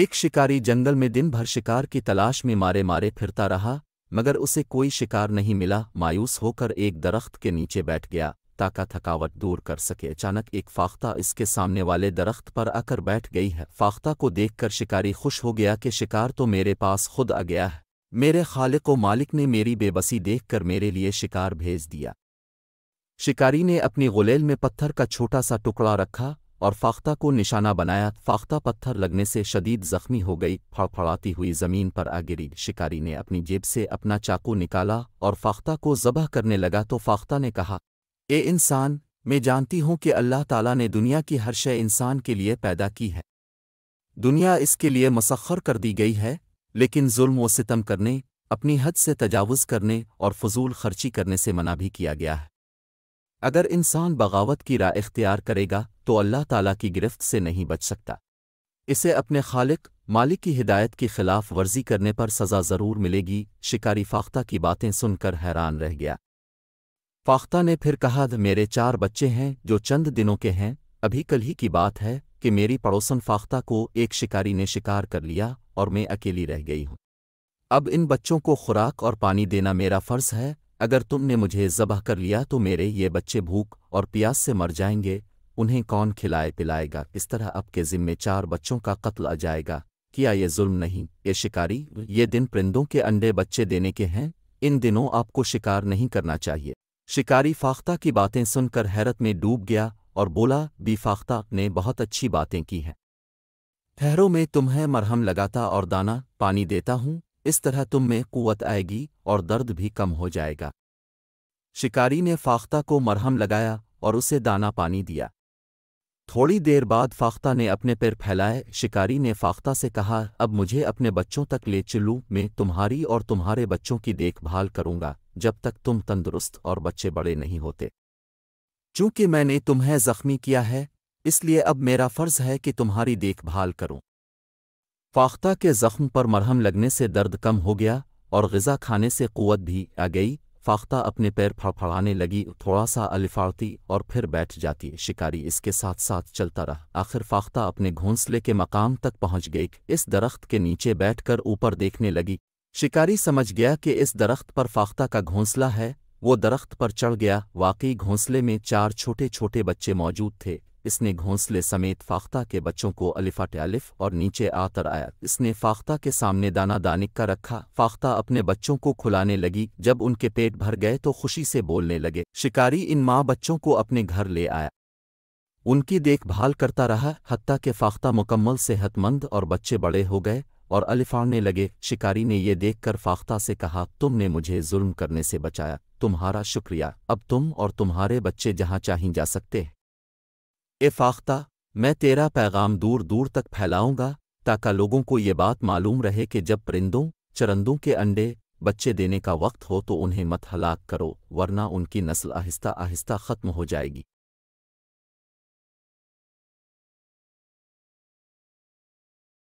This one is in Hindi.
एक शिकारी जंगल में दिन भर शिकार की तलाश में मारे मारे फिरता रहा मगर उसे कोई शिकार नहीं मिला मायूस होकर एक दरख्त के नीचे बैठ गया ताका थकावट दूर कर सके अचानक एक फाख्ता इसके सामने वाले दरख्त पर आकर बैठ गई है फाख्ता को देखकर शिकारी खुश हो गया कि शिकार तो मेरे पास खुद आ गया है मेरे खालिक व मालिक ने मेरी बेबसी देखकर मेरे लिए शिकार भेज दिया शिकारी ने अपनी गुलेल में पत्थर का छोटा सा टुकड़ा रखा और फाख्ता को निशाना बनाया फाख्ता पत्थर लगने से शदीद जख्मी हो गई फड़फड़ाती हुई ज़मीन पर आ गिरी शिकारी ने अपनी जेब से अपना चाकू निकाला और फाख्ता को जबह करने लगा तो फाख्ता ने कहा ए इंसान मैं जानती हूं कि अल्लाह ताला ने दुनिया की हर शय इंसान के लिए पैदा की है दुनिया इसके लिए मसखर कर दी गई है लेकिन जुल्म व सितम करने अपनी हद से तजावज़ करने और फजूल खर्ची करने से मना भी किया गया है अगर इंसान बगावत की राय इख्तियार करेगा तो अल्लाह ताला की गिरफ्त से नहीं बच सकता इसे अपने खालिक मालिक की हिदायत की खिलाफ वर्जी करने पर सज़ा ज़रूर मिलेगी शिकारी फाख्ता की बातें सुनकर हैरान रह गया फाख्ता ने फिर कहा मेरे चार बच्चे हैं जो चंद दिनों के हैं अभी कल ही की बात है कि मेरी पड़ोसन फाख्ता को एक शिकारी ने शिकार कर लिया और मैं अकेली रह गई हूँ अब इन बच्चों को खुराक और पानी देना मेरा फ़र्ज़ है अगर तुमने मुझे जबह कर लिया तो मेरे ये बच्चे भूख और प्यास से मर जाएंगे उन्हें कौन खिलाए पिलाएगा इस तरह अब के जिम्मे चार बच्चों का कत्ल आ जाएगा किया ये जुल्म नहीं ये शिकारी ये दिन परिंदों के अंडे बच्चे देने के हैं इन दिनों आपको शिकार नहीं करना चाहिए शिकारी फाख्ता की बातें सुनकर हैरत में डूब गया और बोला बी फाख्ता ने बहुत अच्छी बातें की हैं ठहरों में तुम्हें मरहम लगाता और दाना पानी देता हूँ इस तरह तुम में कुत आएगी और दर्द भी कम हो जाएगा शिकारी ने फाख्ता को मरहम लगाया और उसे दाना पानी दिया थोड़ी देर बाद फाख्ता ने अपने पैर फैलाए शिकारी ने फाख्ता से कहा अब मुझे अपने बच्चों तक ले चलूँ मैं तुम्हारी और तुम्हारे बच्चों की देखभाल करूंगा जब तक तुम तंदुरुस्त और बच्चे बड़े नहीं होते चूंकि मैंने तुम्हें जख्मी किया है इसलिए अब मेरा फर्ज है कि तुम्हारी देखभाल करूं फाख्ता के जख्म पर मरहम लगने से दर्द कम हो गया और गज़ा खाने से क़ुत भी आ गई फाख्ता अपने पैर फड़फड़ाने लगी थोड़ा सा अलिफाड़ती और फिर बैठ जाती शिकारी इसके साथ साथ चलता रहा आखिर फाख्ता अपने घोंसले के मकाम तक पहुंच गई इस दरख्त के नीचे बैठकर ऊपर देखने लगी शिकारी समझ गया कि इस दरख्त पर फाख्ता का घोंसला है वो दरख्त पर चढ़ गया वाकई घोंसले में चार छोटे छोटे बच्चे मौजूद थे इसने घोंसले समेत फाख्ता के बच्चों को अलिफाट अलिफ और नीचे आतर आया इसने फाख्ता के सामने दाना दानिक का रखा फाख्ता अपने बच्चों को खुलाने लगी जब उनके पेट भर गए तो खुशी से बोलने लगे शिकारी इन माँ बच्चों को अपने घर ले आया उनकी देखभाल करता रहा हत्ता के फाख्ता मुकम्मल सेहतमंद और बच्चे बड़े हो गए और अलिफाड़ने लगे शिकारी ने ये देखकर फाख्ता से कहा तुमने मुझे जुल्म करने से बचाया तुम्हारा शुक्रिया अब तुम और तुम्हारे बच्चे जहाँ चाहें जा सकते हैं ए फाख्ता मैं तेरा पैगाम दूर दूर तक फैलाऊंगा ताकि लोगों को ये बात मालूम रहे कि जब परिंदों चरंदों के अंडे बच्चे देने का वक्त हो तो उन्हें मत हलाक करो वरना उनकी नस्ल आहिस्ता आहिस्ता ख़त्म हो जाएगी